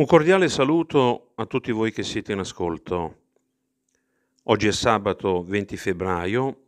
Un cordiale saluto a tutti voi che siete in ascolto. Oggi è sabato 20 febbraio,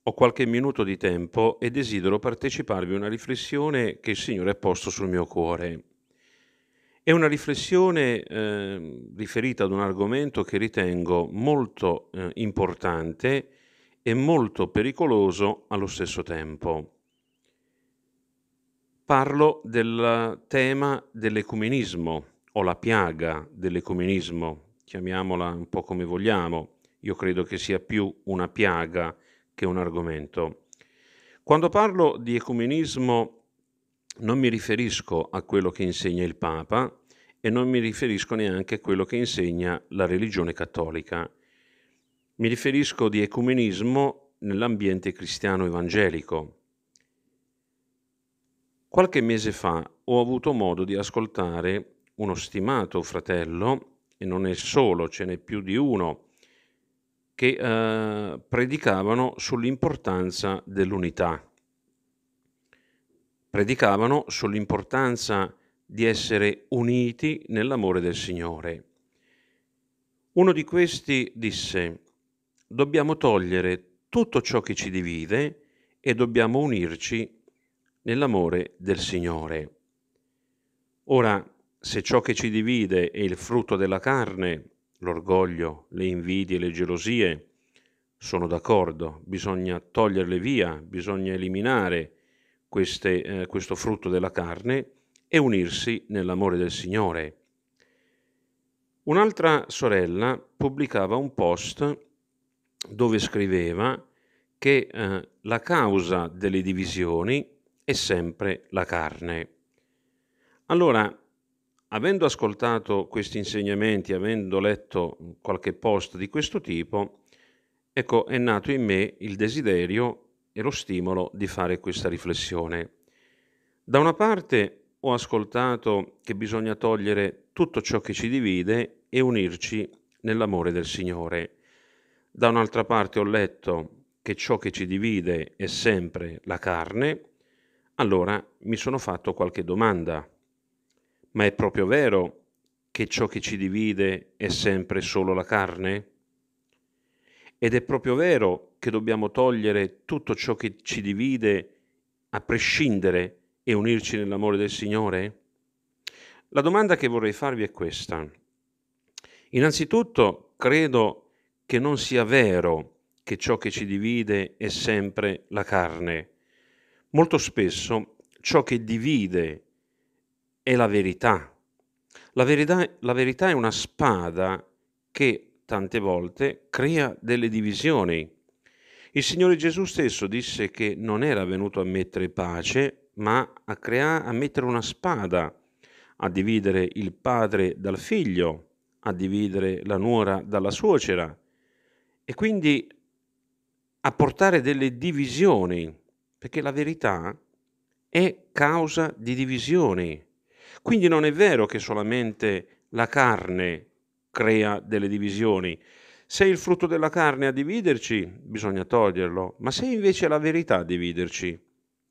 ho qualche minuto di tempo e desidero parteciparvi a una riflessione che il Signore ha posto sul mio cuore. È una riflessione eh, riferita ad un argomento che ritengo molto eh, importante e molto pericoloso allo stesso tempo. Parlo del tema dell'ecumenismo o la piaga dell'ecumenismo, chiamiamola un po' come vogliamo, io credo che sia più una piaga che un argomento. Quando parlo di ecumenismo non mi riferisco a quello che insegna il Papa e non mi riferisco neanche a quello che insegna la religione cattolica. Mi riferisco di ecumenismo nell'ambiente cristiano evangelico. Qualche mese fa ho avuto modo di ascoltare uno stimato fratello, e non è solo, ce n'è più di uno, che eh, predicavano sull'importanza dell'unità, predicavano sull'importanza di essere uniti nell'amore del Signore. Uno di questi disse, dobbiamo togliere tutto ciò che ci divide e dobbiamo unirci nell'amore del Signore. Ora, se ciò che ci divide è il frutto della carne, l'orgoglio, le invidie, le gelosie, sono d'accordo, bisogna toglierle via, bisogna eliminare queste, eh, questo frutto della carne e unirsi nell'amore del Signore. Un'altra sorella pubblicava un post dove scriveva che eh, la causa delle divisioni è sempre la carne. Allora, avendo ascoltato questi insegnamenti, avendo letto qualche post di questo tipo, ecco, è nato in me il desiderio e lo stimolo di fare questa riflessione. Da una parte ho ascoltato che bisogna togliere tutto ciò che ci divide e unirci nell'amore del Signore. Da un'altra parte ho letto che ciò che ci divide è sempre la carne, allora mi sono fatto qualche domanda ma è proprio vero che ciò che ci divide è sempre solo la carne? Ed è proprio vero che dobbiamo togliere tutto ciò che ci divide a prescindere e unirci nell'amore del Signore? La domanda che vorrei farvi è questa. Innanzitutto credo che non sia vero che ciò che ci divide è sempre la carne. Molto spesso ciò che divide è la verità. La verità, la verità è una spada che tante volte crea delle divisioni. Il Signore Gesù stesso disse che non era venuto a mettere pace, ma a, crea- a mettere una spada, a dividere il padre dal figlio, a dividere la nuora dalla suocera e quindi a portare delle divisioni, perché la verità è causa di divisioni. Quindi non è vero che solamente la carne crea delle divisioni. Se il frutto della carne a dividerci, bisogna toglierlo, ma se invece è la verità a dividerci,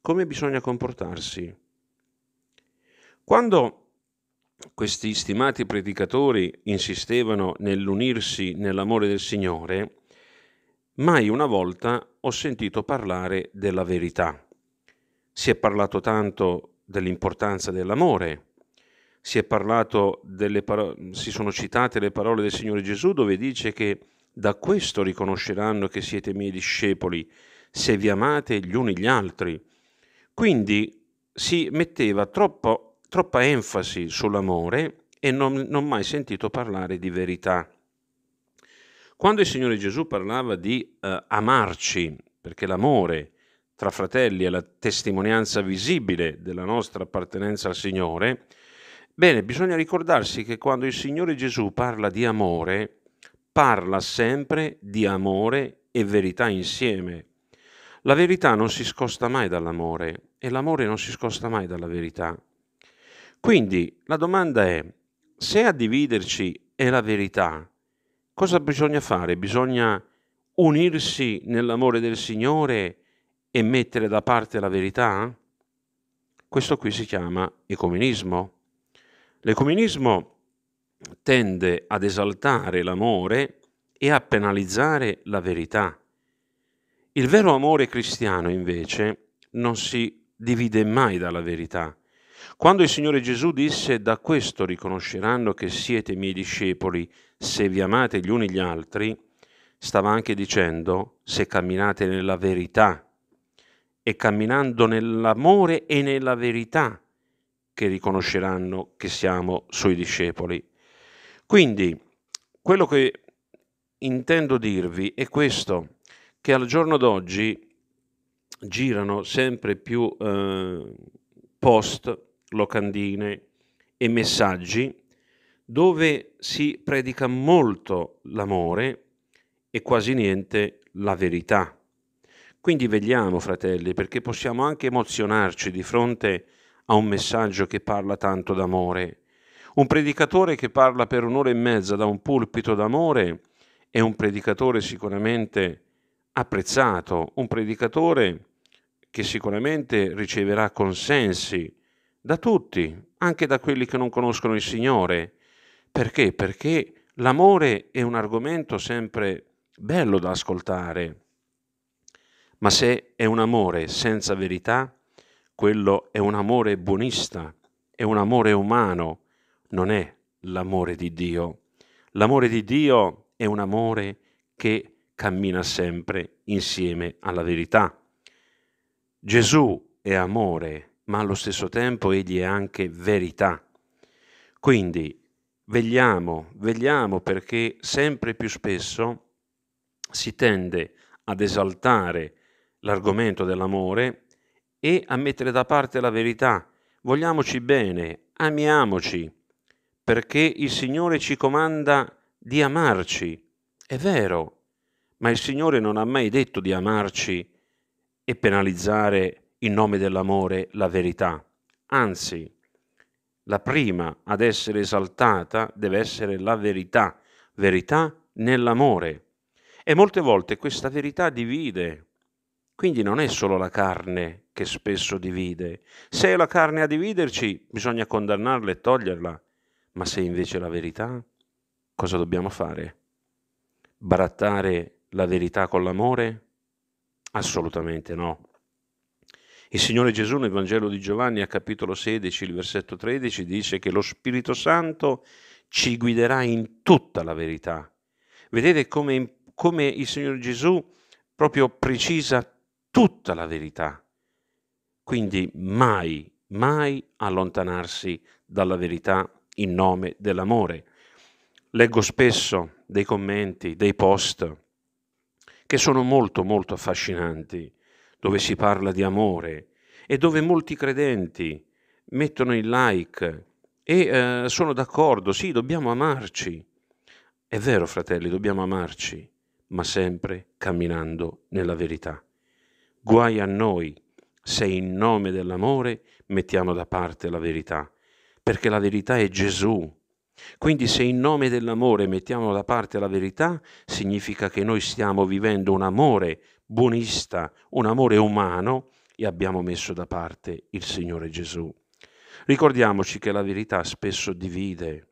come bisogna comportarsi? Quando questi stimati predicatori insistevano nell'unirsi nell'amore del Signore, mai una volta ho sentito parlare della verità. Si è parlato tanto dell'importanza dell'amore, si è parlato delle parole, si sono citate le parole del Signore Gesù dove dice che da questo riconosceranno che siete miei discepoli, se vi amate gli uni gli altri. Quindi si metteva troppo, troppa enfasi sull'amore e non, non mai sentito parlare di verità. Quando il Signore Gesù parlava di eh, amarci, perché l'amore tra fratelli è la testimonianza visibile della nostra appartenenza al Signore, Bene, bisogna ricordarsi che quando il Signore Gesù parla di amore, parla sempre di amore e verità insieme. La verità non si scosta mai dall'amore e l'amore non si scosta mai dalla verità. Quindi la domanda è, se a dividerci è la verità, cosa bisogna fare? Bisogna unirsi nell'amore del Signore e mettere da parte la verità? Questo qui si chiama ecumenismo. L'ecumenismo tende ad esaltare l'amore e a penalizzare la verità. Il vero amore cristiano, invece, non si divide mai dalla verità. Quando il Signore Gesù disse da questo riconosceranno che siete miei discepoli se vi amate gli uni gli altri, stava anche dicendo se camminate nella verità. E camminando nell'amore e nella verità che riconosceranno che siamo suoi discepoli. Quindi, quello che intendo dirvi è questo, che al giorno d'oggi girano sempre più eh, post, locandine e messaggi dove si predica molto l'amore e quasi niente la verità. Quindi vegliamo, fratelli, perché possiamo anche emozionarci di fronte a a un messaggio che parla tanto d'amore. Un predicatore che parla per un'ora e mezza da un pulpito d'amore è un predicatore sicuramente apprezzato, un predicatore che sicuramente riceverà consensi da tutti, anche da quelli che non conoscono il Signore. Perché? Perché l'amore è un argomento sempre bello da ascoltare, ma se è un amore senza verità, quello è un amore buonista, è un amore umano, non è l'amore di Dio. L'amore di Dio è un amore che cammina sempre insieme alla verità. Gesù è amore, ma allo stesso tempo egli è anche verità. Quindi vegliamo, vegliamo perché sempre più spesso si tende ad esaltare l'argomento dell'amore e a mettere da parte la verità. Vogliamoci bene, amiamoci, perché il Signore ci comanda di amarci. È vero, ma il Signore non ha mai detto di amarci e penalizzare in nome dell'amore la verità. Anzi, la prima ad essere esaltata deve essere la verità, verità nell'amore. E molte volte questa verità divide, quindi non è solo la carne che spesso divide. Se è la carne a dividerci, bisogna condannarla e toglierla. Ma se invece è la verità, cosa dobbiamo fare? Barattare la verità con l'amore? Assolutamente no. Il Signore Gesù nel Vangelo di Giovanni a capitolo 16, il versetto 13 dice che lo Spirito Santo ci guiderà in tutta la verità. Vedete come, come il Signore Gesù proprio precisa tutta la verità. Quindi mai, mai allontanarsi dalla verità in nome dell'amore. Leggo spesso dei commenti, dei post che sono molto molto affascinanti, dove si parla di amore e dove molti credenti mettono il like e eh, sono d'accordo, sì, dobbiamo amarci. È vero, fratelli, dobbiamo amarci, ma sempre camminando nella verità. Guai a noi se in nome dell'amore mettiamo da parte la verità, perché la verità è Gesù. Quindi se in nome dell'amore mettiamo da parte la verità, significa che noi stiamo vivendo un amore buonista, un amore umano e abbiamo messo da parte il Signore Gesù. Ricordiamoci che la verità spesso divide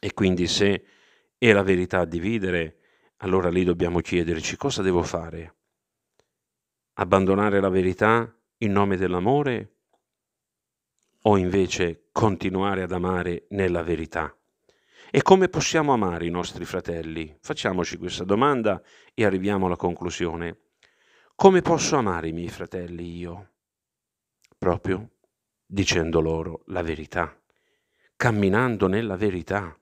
e quindi se è la verità a dividere, allora lì dobbiamo chiederci cosa devo fare abbandonare la verità in nome dell'amore o invece continuare ad amare nella verità? E come possiamo amare i nostri fratelli? Facciamoci questa domanda e arriviamo alla conclusione. Come posso amare i miei fratelli io? Proprio dicendo loro la verità, camminando nella verità.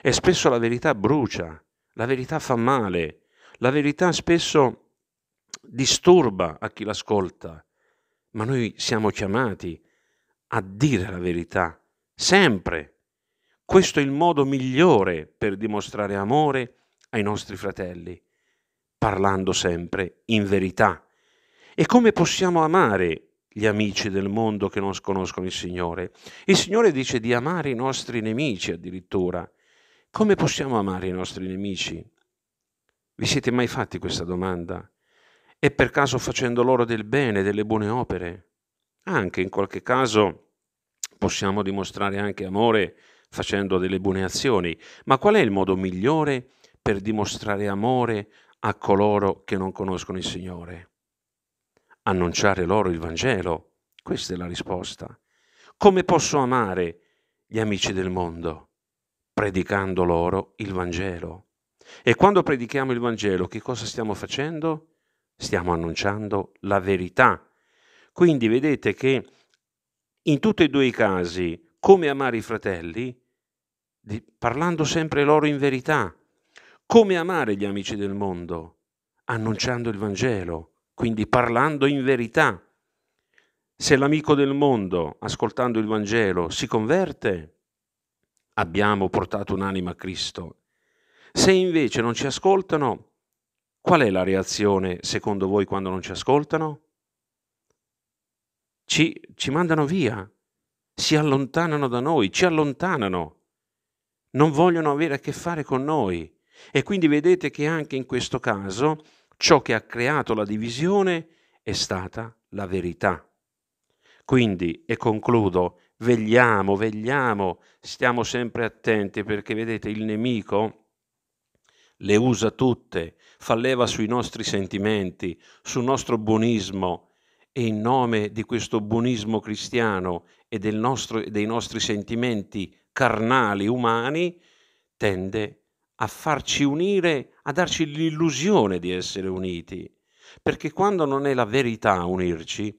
E spesso la verità brucia, la verità fa male, la verità spesso disturba a chi l'ascolta, ma noi siamo chiamati a dire la verità, sempre. Questo è il modo migliore per dimostrare amore ai nostri fratelli, parlando sempre in verità. E come possiamo amare gli amici del mondo che non conoscono il Signore? Il Signore dice di amare i nostri nemici addirittura. Come possiamo amare i nostri nemici? Vi siete mai fatti questa domanda? e per caso facendo loro del bene, delle buone opere. Anche in qualche caso possiamo dimostrare anche amore facendo delle buone azioni, ma qual è il modo migliore per dimostrare amore a coloro che non conoscono il Signore? Annunciare loro il Vangelo, questa è la risposta. Come posso amare gli amici del mondo? Predicando loro il Vangelo. E quando predichiamo il Vangelo, che cosa stiamo facendo? stiamo annunciando la verità. Quindi vedete che in tutti e due i casi, come amare i fratelli, di, parlando sempre loro in verità, come amare gli amici del mondo, annunciando il Vangelo, quindi parlando in verità. Se l'amico del mondo, ascoltando il Vangelo, si converte, abbiamo portato un'anima a Cristo. Se invece non ci ascoltano, qual è la reazione secondo voi quando non ci ascoltano? Ci, ci mandano via, si allontanano da noi, ci allontanano, non vogliono avere a che fare con noi. E quindi vedete che anche in questo caso ciò che ha creato la divisione è stata la verità. Quindi, e concludo, vegliamo, vegliamo, stiamo sempre attenti perché vedete il nemico le usa tutte, fa leva sui nostri sentimenti, sul nostro buonismo e in nome di questo buonismo cristiano e nostro, dei nostri sentimenti carnali, umani, tende a farci unire, a darci l'illusione di essere uniti, perché quando non è la verità a unirci,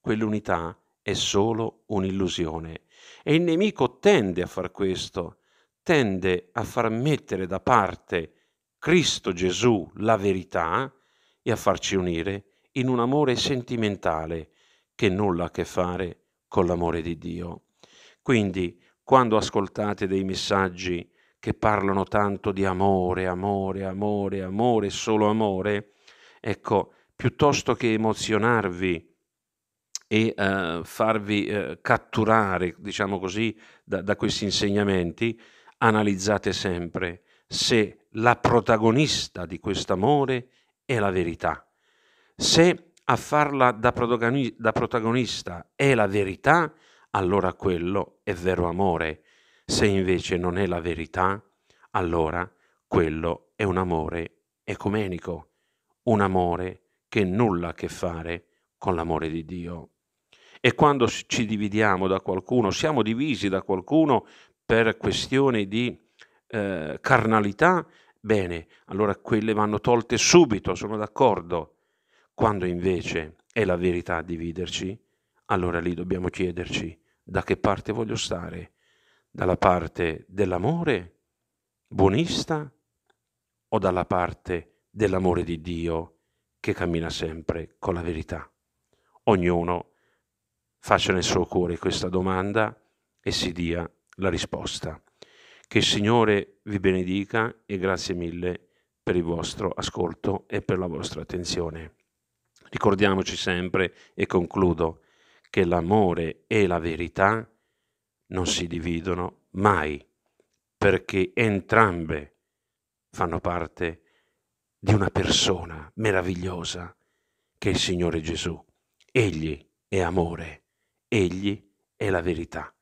quell'unità è solo un'illusione. E il nemico tende a far questo, tende a far mettere da parte Cristo Gesù la verità e a farci unire in un amore sentimentale che nulla ha a che fare con l'amore di Dio. Quindi, quando ascoltate dei messaggi che parlano tanto di amore, amore, amore, amore, solo amore, ecco, piuttosto che emozionarvi e eh, farvi eh, catturare, diciamo così, da, da questi insegnamenti, analizzate sempre se la protagonista di quest'amore è la verità. Se a farla da, protagonista è la verità, allora quello è vero amore. Se invece non è la verità, allora quello è un amore ecumenico, un amore che nulla a che fare con l'amore di Dio. E quando ci dividiamo da qualcuno, siamo divisi da qualcuno per questioni di eh, carnalità, Bene, allora quelle vanno tolte subito, sono d'accordo. Quando invece è la verità a dividerci, allora lì dobbiamo chiederci da che parte voglio stare, dalla parte dell'amore buonista o dalla parte dell'amore di Dio che cammina sempre con la verità. Ognuno faccia nel suo cuore questa domanda e si dia la risposta. Che il Signore vi benedica e grazie mille per il vostro ascolto e per la vostra attenzione. Ricordiamoci sempre, e concludo, che l'amore e la verità non si dividono mai, perché entrambe fanno parte di una persona meravigliosa che è il Signore Gesù. Egli è amore, egli è la verità.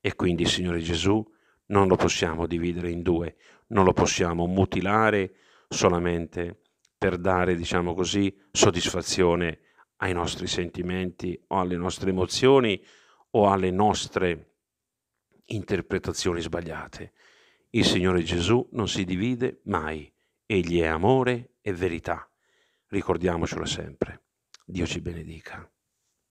E quindi, Signore Gesù, non lo possiamo dividere in due, non lo possiamo mutilare solamente per dare, diciamo così, soddisfazione ai nostri sentimenti o alle nostre emozioni o alle nostre interpretazioni sbagliate. Il Signore Gesù non si divide mai, egli è amore e verità. Ricordiamocelo sempre. Dio ci benedica.